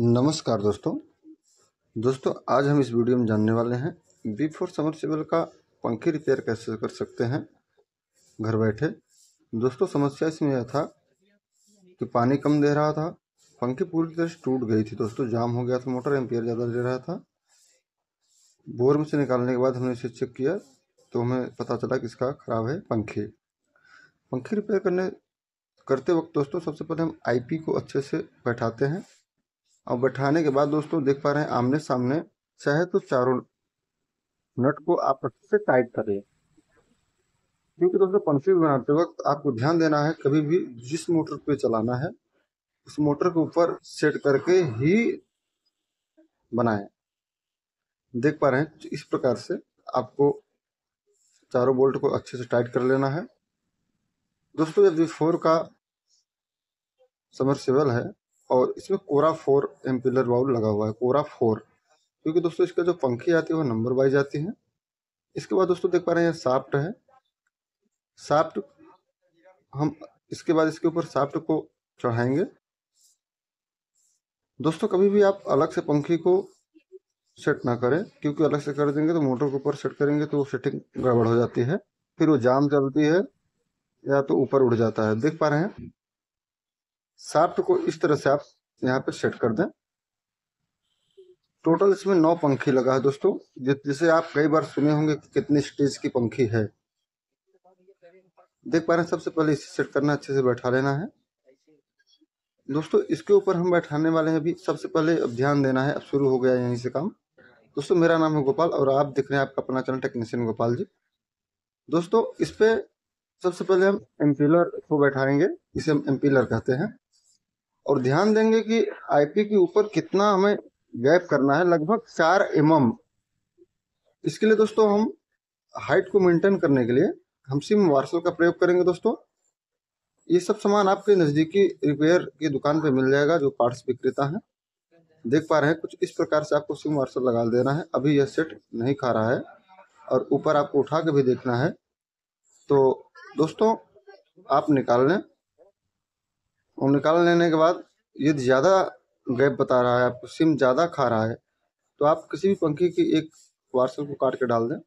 नमस्कार दोस्तों दोस्तों आज हम इस वीडियो में जानने वाले हैं बी फोर समरसेबल का पंखे रिपेयर कैसे कर सकते हैं घर बैठे दोस्तों समस्या इसमें यह था कि पानी कम दे रहा था पंखे पूरी तरह से टूट गई थी दोस्तों जाम हो गया था मोटर एम्पियर ज़्यादा दे रहा था बोर में से निकालने के बाद हमने इसे चेक किया तो हमें पता चला कि इसका ख़राब है पंखे पंखे रिपेयर करने करते वक्त दोस्तों सबसे पहले हम आईपी को अच्छे से बैठाते हैं और बैठाने के बाद दोस्तों देख पा रहे हैं आमने सामने चाहे तो चारों नट को आप अच्छे से टाइट करें क्योंकि दोस्तों पंचिंग बनाते वक्त आपको ध्यान देना है कभी भी जिस मोटर पे चलाना है उस मोटर के ऊपर सेट करके ही बनाएं देख पा रहे हैं तो इस प्रकार से आपको चारों बोल्ट को अच्छे से टाइट कर लेना है दोस्तों यदि फोर का समरसेबल है और इसमें कोरा फोर एम्पिलर वाउल लगा हुआ है कोरा फोर क्योंकि दोस्तों इसका जो पंखी आती है वो नंबर वाइज आती है इसके बाद दोस्तों देख पा रहे हैं साफ्ट है साफ्ट हम इसके बाद इसके ऊपर साफ्ट को चढ़ाएंगे दोस्तों कभी भी आप अलग से पंखी को सेट ना करें क्योंकि अलग से कर देंगे तो मोटर के ऊपर सेट करेंगे तो वो सेटिंग गड़बड़ हो जाती है फिर वो जाम चलती है या तो ऊपर उड़ जाता है देख पा रहे हैं साफ्ट को इस तरह से आप यहाँ पे सेट कर दें टोटल इसमें नौ पंखी लगा है दोस्तों जिसे आप कई बार सुने होंगे कि कितनी स्टेज की पंखी है देख पा रहे हैं सबसे पहले इसे सेट करना अच्छे से बैठा लेना है दोस्तों इसके ऊपर हम बैठाने वाले हैं अभी सबसे पहले अब ध्यान देना है अब शुरू हो गया यहीं से काम दोस्तों मेरा नाम है गोपाल और आप देख रहे हैं आपका अपना चैनल टेक्नीशियन गोपाल जी दोस्तों इस पे सबसे पहले हम एम्पिलर को बैठाएंगे इसे हम एम्पिलर कहते हैं और ध्यान देंगे कि आईपी के ऊपर कितना हमें गैप करना है लगभग चार एम mm. इसके लिए दोस्तों हम हाइट को मेंटेन करने के लिए हम सिम वार्सल का प्रयोग करेंगे दोस्तों ये सब सामान आपके नज़दीकी रिपेयर की दुकान पे मिल जाएगा जो पार्ट्स विक्रेता हैं देख पा रहे हैं कुछ इस प्रकार से आपको सिम वार्सल लगा देना है अभी यह सेट नहीं खा रहा है और ऊपर आपको उठा के भी देखना है तो दोस्तों आप निकाल लें और निकाल लेने के बाद यदि ज़्यादा गैप बता रहा है आपको सिम ज़्यादा खा रहा है तो आप किसी भी पंखी की एक वार्सल को काट के डाल दें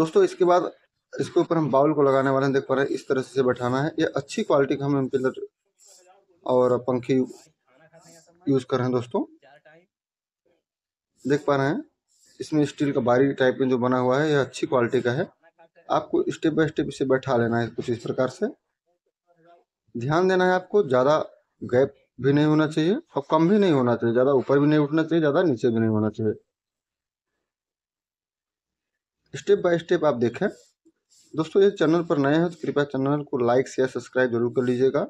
दोस्तों इसके बाद इसके ऊपर हम बाउल को लगाने वाले हैं देख पा रहे हैं इस तरह से बैठाना है ये अच्छी क्वालिटी का हम एम्पिलर और पंखी यूज़ कर रहे हैं दोस्तों देख पा रहे हैं इसमें स्टील का बारी टाइप में जो बना हुआ है यह अच्छी क्वालिटी का है आपको स्टेप बाय स्टेप इसे बैठा लेना है कुछ इस प्रकार से ध्यान देना है आपको ज़्यादा गैप भी नहीं होना चाहिए और कम भी नहीं होना चाहिए ज़्यादा ऊपर भी नहीं उठना चाहिए ज़्यादा नीचे भी नहीं होना चाहिए स्टेप बाय स्टेप आप देखें दोस्तों ये चैनल पर नए हैं तो कृपया चैनल को लाइक शेयर सब्सक्राइब जरूर कर लीजिएगा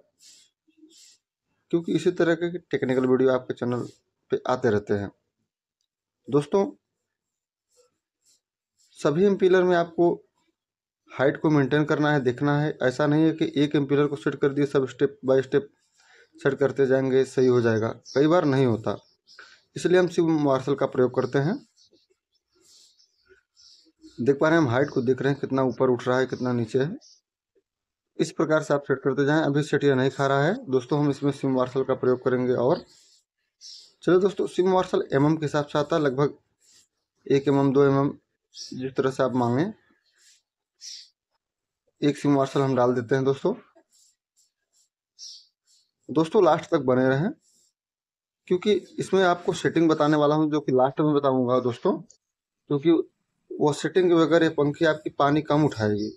क्योंकि इसी तरह के टेक्निकल वीडियो आपके चैनल पे आते रहते हैं दोस्तों सभी एम पिलर में आपको हाइट को मेंटेन करना है देखना है ऐसा नहीं है कि एक एम्पिलर को सेट कर दिए सब स्टेप बाय स्टेप सेट करते जाएंगे सही हो जाएगा कई बार नहीं होता इसलिए हम सिर्फ मार्शल का प्रयोग करते हैं देख पा रहे हैं हम हाइट को देख रहे हैं कितना ऊपर उठ रहा है कितना नीचे है इस प्रकार से आप सेट करते जाएं अभी सेट यह नहीं खा रहा है दोस्तों हम इसमें सिम मार्शल का प्रयोग करेंगे और चलो दोस्तों सिम मार्शल एम के हिसाब से आता है लगभग एक एम एम दो एम जिस तरह से आप मांगें एक सिम वार्सल हम डाल देते हैं दोस्तों दोस्तों लास्ट तक बने रहें क्योंकि इसमें आपको सेटिंग बताने वाला हूं जो कि लास्ट में बताऊंगा दोस्तों क्योंकि वो सेटिंग के बगैर ये पंखी आपकी पानी कम उठाएगी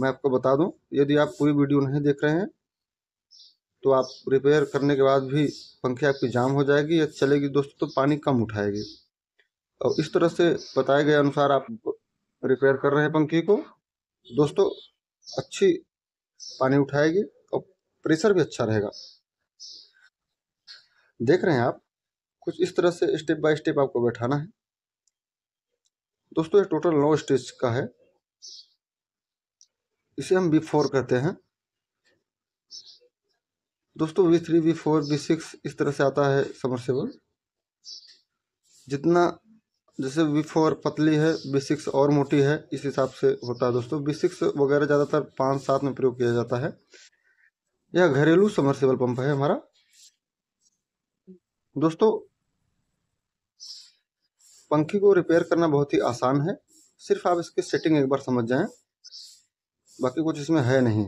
मैं आपको बता दूं यदि आप पूरी वीडियो नहीं देख रहे हैं तो आप रिपेयर करने के बाद भी पंखी आपकी जाम हो जाएगी या चलेगी दोस्तों तो पानी कम उठाएगी और इस तरह से बताए गए अनुसार आप रिपेयर कर रहे हैं पंखे को दोस्तों अच्छी पानी उठाएगी और प्रेशर भी अच्छा रहेगा देख रहे हैं आप कुछ इस तरह से स्टेप बाय स्टेप आपको बैठाना है दोस्तों ये टोटल नौ स्टेज का है इसे हम बी फोर कहते हैं दोस्तों V three V four V six इस तरह से आता है समरसेबल जितना जैसे वी फोर पतली है बी सिक्स और मोटी है इस हिसाब से होता है दोस्तों बी सिक्स वगैरह ज़्यादातर पाँच सात में प्रयोग किया जाता है यह घरेलू समरसेबल पंप है हमारा दोस्तों पंखी को रिपेयर करना बहुत ही आसान है सिर्फ आप इसकी सेटिंग एक बार समझ जाएं बाकी कुछ इसमें है नहीं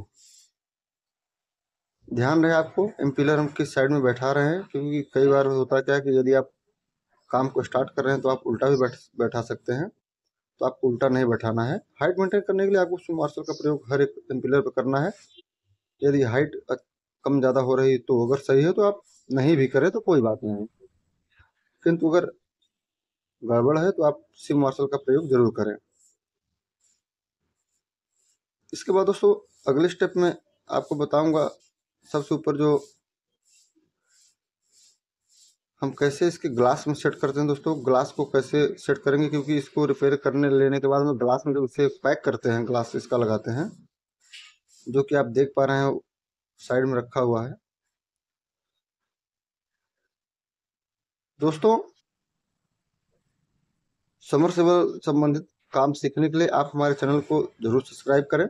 ध्यान रहे आपको एम्पिलर हम किस साइड में बैठा रहे हैं क्योंकि कई बार होता क्या है कि यदि आप काम को स्टार्ट कर रहे हैं तो आप उल्टा भी बैठ बैठा सकते हैं तो आपको उल्टा नहीं बैठाना है हाइट मेंटेन करने के लिए आपको सुम मार्शल का प्रयोग हर एक एम्पिलर पर करना है यदि हाइट कम ज़्यादा हो रही तो अगर सही है तो आप नहीं भी करें तो कोई बात नहीं किंतु अगर गड़बड़ है तो आप सिम मार्शल का प्रयोग जरूर करें इसके बाद दोस्तों अगले स्टेप में आपको बताऊंगा सबसे ऊपर जो हम कैसे इसके ग्लास में सेट करते हैं दोस्तों ग्लास को कैसे सेट करेंगे क्योंकि इसको रिपेयर करने लेने के बाद में ग्लास में जो इसे पैक करते हैं ग्लास इसका लगाते हैं जो कि आप देख पा रहे हैं साइड में रखा हुआ है दोस्तों समर सेवल संबंधित काम सीखने के लिए आप हमारे चैनल को जरूर सब्सक्राइब करें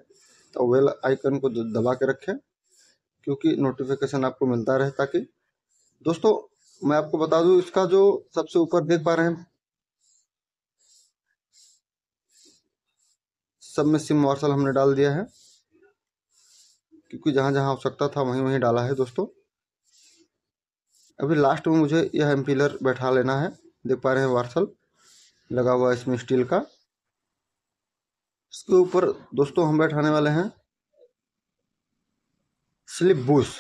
और वेल आइकन को दबा के रखें क्योंकि नोटिफिकेशन आपको मिलता रहे ताकि दोस्तों मैं आपको बता दू इसका जो सबसे ऊपर देख पा रहे हैं सब में सिम वार्सल हमने डाल दिया है क्योंकि जहां जहां आवश्यकता था वहीं वहीं डाला है दोस्तों अभी लास्ट में मुझे यह एम्पिलर बैठा लेना है देख पा रहे हैं वार्सल लगा हुआ इसमें स्टील का इसके ऊपर दोस्तों हम बैठाने वाले हैं स्लिप बूस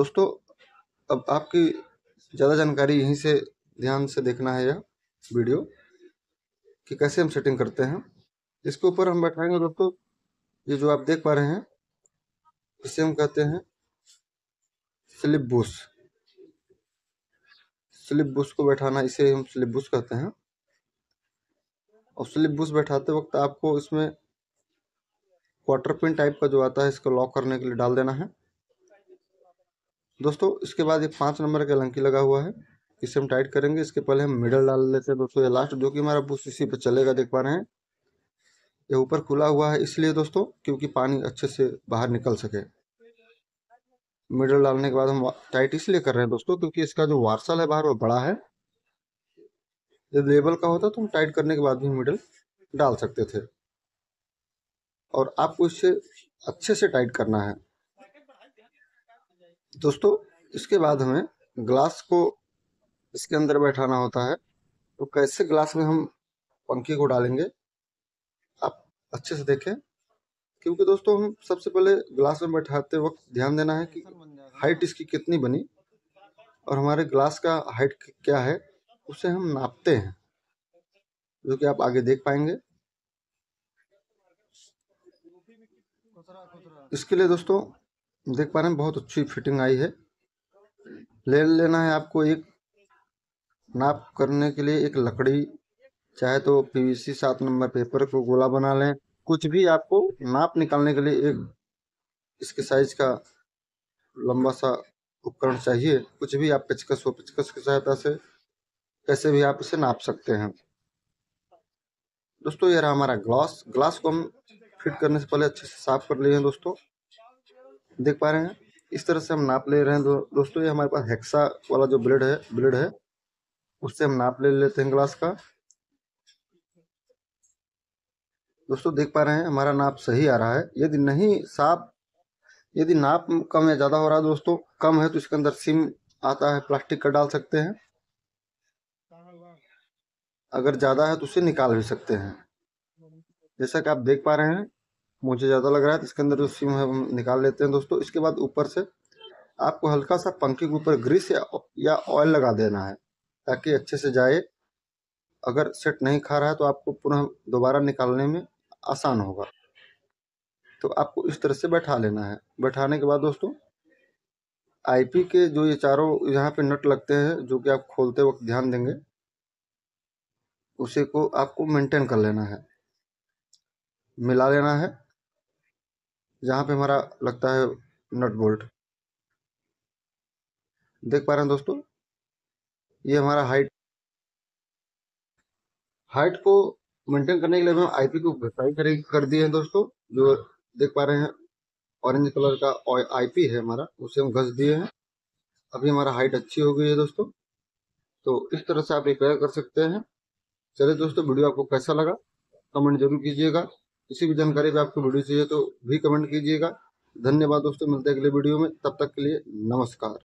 दोस्तों अब आपकी ज़्यादा जानकारी यहीं से ध्यान से देखना है यह वीडियो कि कैसे हम सेटिंग करते हैं इसके ऊपर हम बैठाएंगे दोस्तों ये जो आप देख पा रहे हैं इसे हम कहते हैं स्लिप बुश स्लिप बुश को बैठाना इसे हम स्लिप बुश कहते हैं और स्लिप बुश बैठाते वक्त आपको इसमें क्वार्टर पिन टाइप का जो आता है इसको लॉक करने के लिए डाल देना है दोस्तों इसके बाद एक पाँच नंबर का लंकी लगा हुआ है इसे हम टाइट करेंगे इसके पहले हम मिडल डाल लेते हैं दोस्तों ये लास्ट जो कि हमारा बूस इसी पर चलेगा देख पा रहे हैं ये ऊपर खुला हुआ है इसलिए दोस्तों क्योंकि पानी अच्छे से बाहर निकल सके मिडल डालने के बाद हम टाइट इसलिए कर रहे हैं दोस्तों क्योंकि इसका जो वार्सल है बाहर वो बड़ा है जब लेबल का होता तो हम टाइट करने के बाद भी मिडल डाल सकते थे और आपको इससे अच्छे से टाइट करना है दोस्तों इसके बाद हमें ग्लास को इसके अंदर बैठाना होता है तो कैसे ग्लास में हम पंखे को डालेंगे आप अच्छे से देखें क्योंकि दोस्तों हम सबसे पहले ग्लास में बैठाते वक्त ध्यान देना है कि हाइट इसकी कितनी बनी और हमारे ग्लास का हाइट क्या है उसे हम नापते हैं जो कि आप आगे देख पाएंगे इसके लिए दोस्तों देख पा रहे हैं बहुत अच्छी फिटिंग आई है ले लेना है आपको एक नाप करने के लिए एक लकड़ी चाहे तो पीवीसी सात नंबर पेपर को गोला बना लें कुछ भी आपको नाप निकालने के लिए एक इसके साइज का लंबा सा उपकरण चाहिए कुछ भी आप पिचकस हो पिचकस की सहायता से कैसे भी आप इसे नाप सकते हैं दोस्तों ये रहा हमारा ग्लास ग्लास को हम फिट करने से पहले अच्छे से साफ कर लिए हैं दोस्तों देख पा रहे हैं इस तरह से हम नाप ले रहे हैं दो, दोस्तों ये हमारे पास हेक्सा वाला जो ब्लेड है ब्लेड है उससे हम नाप ले लेते हैं ग्लास का दोस्तों देख पा रहे हैं हमारा नाप सही आ रहा है यदि नहीं साफ यदि नाप कम या ज़्यादा हो रहा है दोस्तों कम है तो इसके अंदर सिम आता है प्लास्टिक का डाल सकते हैं अगर ज़्यादा है तो उसे निकाल भी सकते हैं जैसा कि आप देख पा रहे हैं मुझे ज़्यादा लग रहा है तो इसके अंदर जो सिम है हम निकाल लेते हैं दोस्तों इसके बाद ऊपर से आपको हल्का सा पंखे के ऊपर ग्रीस या ऑयल लगा देना है ताकि अच्छे से जाए अगर सेट नहीं खा रहा है तो आपको पुनः दोबारा निकालने में आसान होगा तो आपको इस तरह से बैठा लेना है बैठाने के बाद दोस्तों आईपी के जो ये चारों यहाँ पे नट लगते हैं जो कि आप खोलते वक्त ध्यान देंगे उसे को आपको मेंटेन कर लेना है मिला लेना है जहाँ पे हमारा लगता है नट बोल्ट देख पा रहे हैं दोस्तों ये हमारा हाइट हाइट को मेंटेन करने के लिए हम आईपी को घसाई कर दिए हैं दोस्तों जो देख पा रहे हैं ऑरेंज कलर का आईपी है हमारा उसे हम घस दिए हैं अभी हमारा हाइट अच्छी हो गई है दोस्तों तो इस तरह से आप रिपेयर कर सकते हैं चलिए दोस्तों वीडियो आपको कैसा लगा कमेंट जरूर कीजिएगा किसी भी जानकारी पे आपको वीडियो चाहिए तो भी कमेंट कीजिएगा धन्यवाद दोस्तों मिलते हैं अगले वीडियो में तब तक के लिए नमस्कार